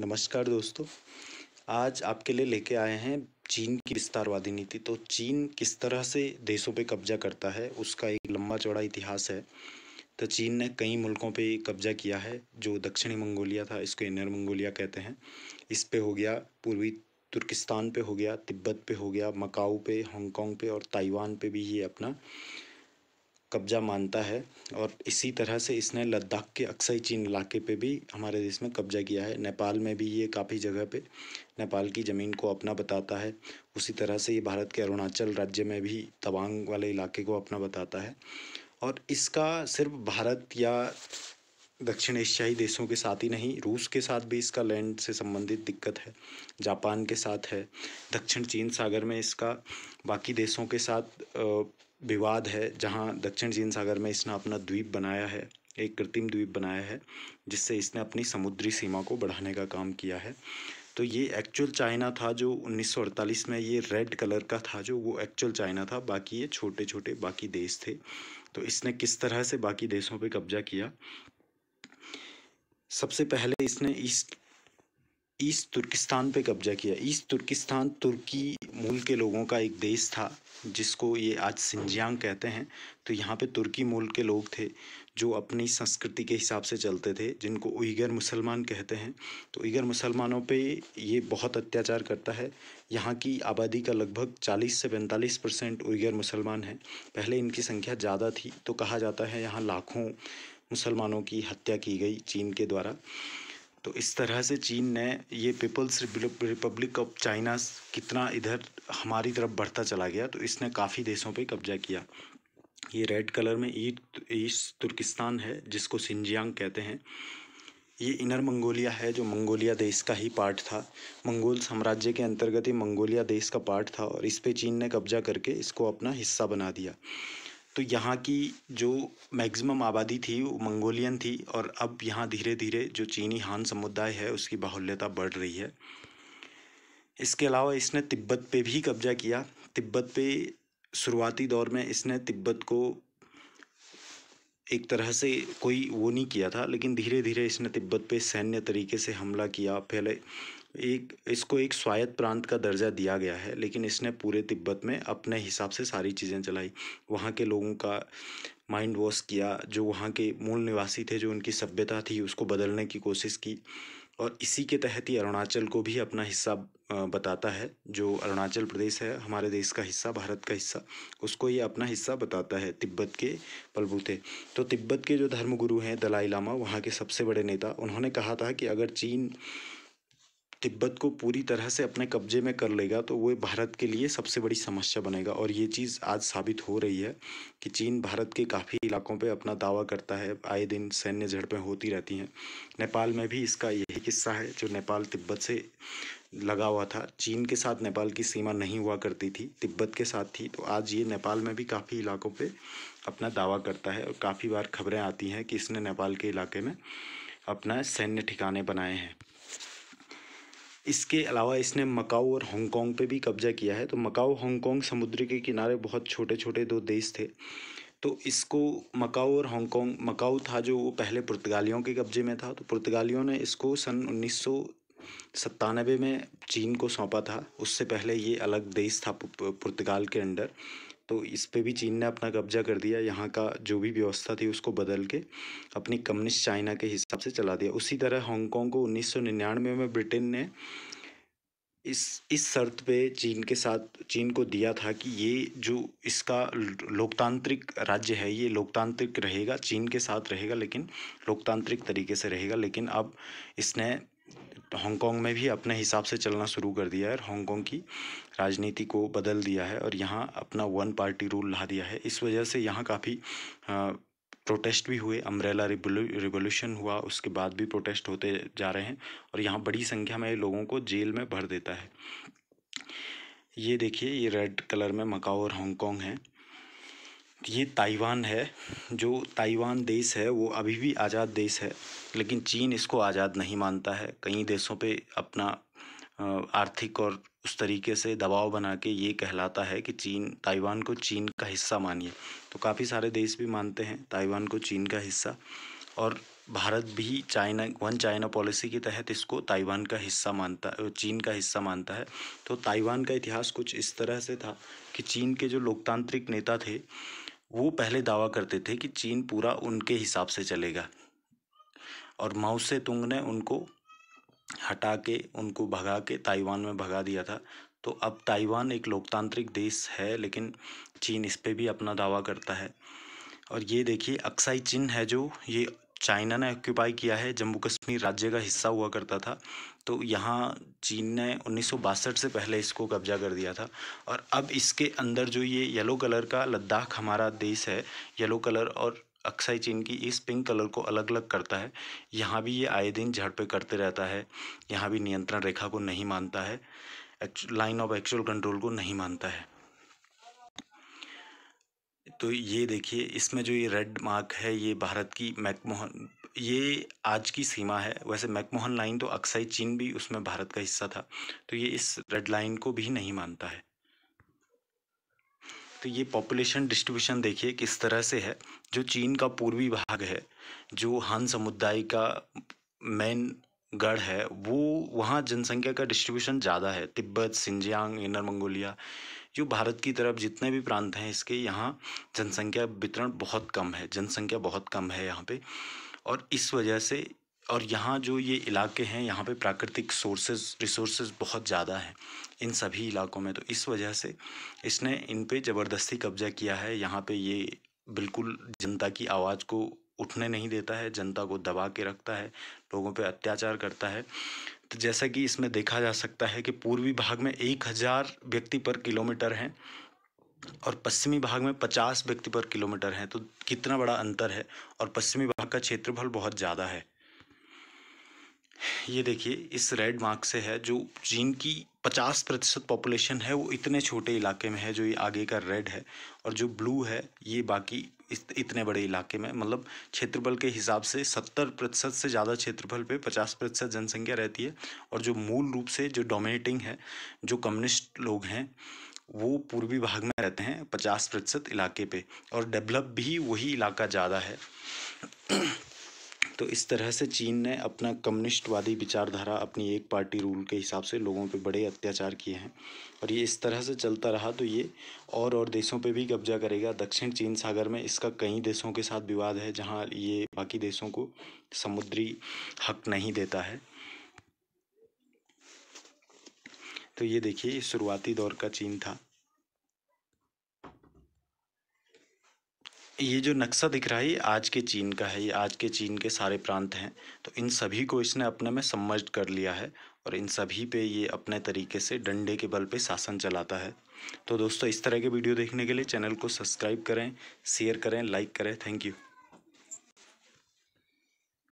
नमस्कार दोस्तों आज आपके लिए लेके आए हैं चीन की विस्तारवादी नीति तो चीन किस तरह से देशों पे कब्जा करता है उसका एक लंबा चौड़ा इतिहास है तो चीन ने कई मुल्कों पे कब्जा किया है जो दक्षिणी मंगोलिया था इसको इनर मंगोलिया कहते हैं इस पे हो गया पूर्वी तुर्किस्तान पे हो गया तिब्बत पे हो गया मकाऊ पे हांगकॉन्ग पे और ताइवान पे भी ये अपना कब्जा मानता है और इसी तरह से इसने लद्दाख के अक्सई चीन इलाके पे भी हमारे देश में कब्जा किया है नेपाल में भी ये काफ़ी जगह पे नेपाल की ज़मीन को अपना बताता है उसी तरह से ये भारत के अरुणाचल राज्य में भी तवांग वाले इलाके को अपना बताता है और इसका सिर्फ भारत या दक्षिण एशियाई देशों के साथ ही नहीं रूस के साथ भी इसका लैंड से संबंधित दिक्कत है जापान के साथ है दक्षिण चीन सागर में इसका बाकी देशों के साथ विवाद है जहाँ दक्षिण चीन सागर में इसने अपना द्वीप बनाया है एक कृत्रिम द्वीप बनाया है जिससे इसने अपनी समुद्री सीमा को बढ़ाने का काम किया है तो ये एक्चुअल चाइना था जो 1948 में ये रेड कलर का था जो वो एक्चुअल चाइना था बाकी ये छोटे छोटे बाकी देश थे तो इसने किस तरह से बाकी देशों पे कब्जा किया सबसे पहले इसने ईस्ट ईस्ट तुर्किस्तान पे कब्जा किया ईस्ट तुर्किस्तान तुर्की मूल के लोगों का एक देश था जिसको ये आज सिंजियांग कहते हैं तो यहाँ पे तुर्की मूल के लोग थे जो अपनी संस्कृति के हिसाब से चलते थे जिनको उइगर मुसलमान कहते हैं तो उइगर मुसलमानों पे ये बहुत अत्याचार करता है यहाँ की आबादी का लगभग 40 से 45 परसेंट उइगर मुसलमान हैं पहले इनकी संख्या ज़्यादा थी तो कहा जाता है यहाँ लाखों मुसलमानों की हत्या की गई चीन के द्वारा तो इस तरह से चीन ने ये पीपल्स रिपब्लिक ऑफ चाइना कितना इधर हमारी तरफ बढ़ता चला गया तो इसने काफ़ी देशों पे कब्जा किया ये रेड कलर में ईस्ट ईस्ट तुर्किस्तान है जिसको सिंजियांग कहते हैं ये इनर मंगोलिया है जो मंगोलिया देश का ही पार्ट था मंगोल साम्राज्य के अंतर्गत ही मंगोलिया देश का पार्ट था और इस पे चीन ने कब्जा करके इसको अपना हिस्सा बना दिया तो यहाँ की जो मैक्सिमम आबादी थी वो मंगोलियन थी और अब यहाँ धीरे धीरे जो चीनी हान समुदाय है उसकी बाहुल्यता बढ़ रही है इसके अलावा इसने तिब्बत पे भी कब्जा किया तिब्बत पे शुरुआती दौर में इसने तिब्बत को एक तरह से कोई वो नहीं किया था लेकिन धीरे धीरे इसने तिब्बत पे सैन्य तरीके से हमला किया पहले एक इसको एक स्वायत्त प्रांत का दर्जा दिया गया है लेकिन इसने पूरे तिब्बत में अपने हिसाब से सारी चीज़ें चलाई वहाँ के लोगों का माइंड वॉश किया जो वहाँ के मूल निवासी थे जो उनकी सभ्यता थी उसको बदलने की कोशिश की और इसी के तहत ही अरुणाचल को भी अपना हिस्सा बताता है जो अरुणाचल प्रदेश है हमारे देश का हिस्सा भारत का हिस्सा उसको ये अपना हिस्सा बताता है तिब्बत के पलबूते तो तिब्बत के जो धर्मगुरु हैं दलाई लामा वहाँ के सबसे बड़े नेता उन्होंने कहा था कि अगर चीन तिब्बत को पूरी तरह से अपने कब्जे में कर लेगा तो वो भारत के लिए सबसे बड़ी समस्या बनेगा और ये चीज़ आज साबित हो रही है कि चीन भारत के काफ़ी इलाकों पे अपना दावा करता है आए दिन सैन्य झड़पें होती रहती हैं नेपाल में भी इसका यही किस्सा है जो नेपाल तिब्बत से लगा हुआ था चीन के साथ नेपाल की सीमा नहीं हुआ करती थी तिब्बत के साथ थी तो आज ये नेपाल में भी काफ़ी इलाकों पर अपना दावा करता है और काफ़ी बार खबरें आती हैं कि इसने नेपाल के इलाके में अपना सैन्य ठिकाने बनाए हैं इसके अलावा इसने मकाऊ और हांगकांग पे भी कब्जा किया है तो मकाऊ हांगकांग समुद्र के किनारे बहुत छोटे छोटे दो देश थे तो इसको मकाऊ और हांगकांग मकाऊ था जो वो पहले पुर्तगालियों के कब्जे में था तो पुर्तगालियों ने इसको सन उन्नीस सत्तानवे में चीन को सौंपा था उससे पहले ये अलग देश था पुर्तगाल के अंडर तो इस पे भी चीन ने अपना कब्जा कर दिया यहाँ का जो भी व्यवस्था थी उसको बदल के अपनी कम्युनिस्ट चाइना के हिसाब से चला दिया उसी तरह हांगकॉन्ग को उन्नीस में ब्रिटेन ने इस इस शर्त पे चीन के साथ चीन को दिया था कि ये जो इसका लोकतांत्रिक राज्य है ये लोकतांत्रिक रहेगा चीन के साथ रहेगा लेकिन लोकतांत्रिक तरीके से रहेगा लेकिन अब इसने हांगकांग तो में भी अपने हिसाब से चलना शुरू कर दिया है और हांगकांग की राजनीति को बदल दिया है और यहाँ अपना वन पार्टी रूल ला दिया है इस वजह से यहाँ काफ़ी प्रोटेस्ट भी हुए अम्ब्रेला रिवोल्यूशन हुआ उसके बाद भी प्रोटेस्ट होते जा रहे हैं और यहाँ बड़ी संख्या में लोगों को जेल में भर देता है ये देखिए ये रेड कलर में मकाओ और हांगकांग है ये ताइवान है जो ताइवान देश है वो अभी भी आज़ाद देश है लेकिन चीन इसको आज़ाद नहीं मानता है कई देशों पे अपना आर्थिक और उस तरीके से दबाव बना के ये कहलाता है कि चीन ताइवान को चीन का हिस्सा मानिए तो काफ़ी सारे देश भी मानते हैं ताइवान को चीन का हिस्सा और भारत भी चाइना वन चाइना पॉलिसी के तहत इसको ताइवान का हिस्सा मानता चीन का हिस्सा मानता है तो ताइवान का इतिहास कुछ इस तरह से था कि चीन के जो लोकतांत्रिक नेता थे वो पहले दावा करते थे कि चीन पूरा उनके हिसाब से चलेगा और माउसे से तुंग ने उनको हटा के उनको भगा के ताइवान में भगा दिया था तो अब ताइवान एक लोकतांत्रिक देश है लेकिन चीन इस पर भी अपना दावा करता है और ये देखिए अक्साई चिन्ह है जो ये चाइना ने ऑक्यूपाई किया है जम्मू कश्मीर राज्य का हिस्सा हुआ करता था तो यहाँ चीन ने उन्नीस से पहले इसको कब्जा कर दिया था और अब इसके अंदर जो ये येलो कलर का लद्दाख हमारा देश है येलो कलर और अक्साई चीन की इस पिंक कलर को अलग अलग करता है यहाँ भी ये आए दिन झड़पें करते रहता है यहाँ भी नियंत्रण रेखा को नहीं मानता है लाइन ऑफ एक्चुअल कंट्रोल को नहीं मानता है तो ये देखिए इसमें जो ये रेड मार्क है ये भारत की मैकमोहन ये आज की सीमा है वैसे मैकमोहन लाइन तो अक्साई चीन भी उसमें भारत का हिस्सा था तो ये इस रेड लाइन को भी नहीं मानता है तो ये पॉपुलेशन डिस्ट्रीब्यूशन देखिए किस तरह से है जो चीन का पूर्वी भाग है जो हान समुदाय का मेन गढ़ है वो वहाँ जनसंख्या का डिस्ट्रीब्यूशन ज़्यादा है तिब्बत सिंजियांग इनर मंगोलिया जो भारत की तरफ जितने भी प्रांत हैं इसके यहाँ जनसंख्या वितरण बहुत कम है जनसंख्या बहुत कम है यहाँ पे और इस वजह से और यहाँ जो ये इलाके हैं यहाँ पे प्राकृतिक सोर्सेज रिसोर्सेज बहुत ज़्यादा हैं इन सभी इलाकों में तो इस वजह से इसने इन पर ज़बरदस्ती कब्जा किया है यहाँ पे ये बिल्कुल जनता की आवाज़ को उठने नहीं देता है जनता को दबा के रखता है लोगों पे अत्याचार करता है तो जैसा कि इसमें देखा जा सकता है कि पूर्वी भाग में एक हज़ार व्यक्ति पर किलोमीटर हैं और पश्चिमी भाग में पचास व्यक्ति पर किलोमीटर हैं तो कितना बड़ा अंतर है और पश्चिमी भाग का क्षेत्रफल बहुत ज़्यादा है ये देखिए इस रेड मार्क से है जो चीन की पचास प्रतिशत पॉपुलेशन है वो इतने छोटे इलाके में है जो ये आगे का रेड है और जो ब्लू है ये बाकी इस इतने बड़े इलाके में मतलब क्षेत्रफल के हिसाब से सत्तर प्रतिशत से ज़्यादा क्षेत्रफल पे पचास प्रतिशत जनसंख्या रहती है और जो मूल रूप से जो डोमिनेटिंग है जो कम्युनिस्ट लोग हैं वो पूर्वी भाग में रहते हैं पचास प्रतिशत इलाके पे और डेवलप भी वही इलाका ज़्यादा है तो इस तरह से चीन ने अपना कम्युनिस्टवादी विचारधारा अपनी एक पार्टी रूल के हिसाब से लोगों पे बड़े अत्याचार किए हैं और ये इस तरह से चलता रहा तो ये और और देशों पे भी कब्जा करेगा दक्षिण चीन सागर में इसका कई देशों के साथ विवाद है जहाँ ये बाकी देशों को समुद्री हक नहीं देता है तो ये देखिए शुरुआती दौर का चीन था ये जो नक्शा दिख रहा है आज के चीन का है ये आज के चीन के सारे प्रांत हैं तो इन सभी को इसने अपने में सम्मर्ज कर लिया है और इन सभी पे ये अपने तरीके से डंडे के बल पे शासन चलाता है तो दोस्तों इस तरह के वीडियो देखने के लिए चैनल को सब्सक्राइब करें शेयर करें लाइक करें थैंक यू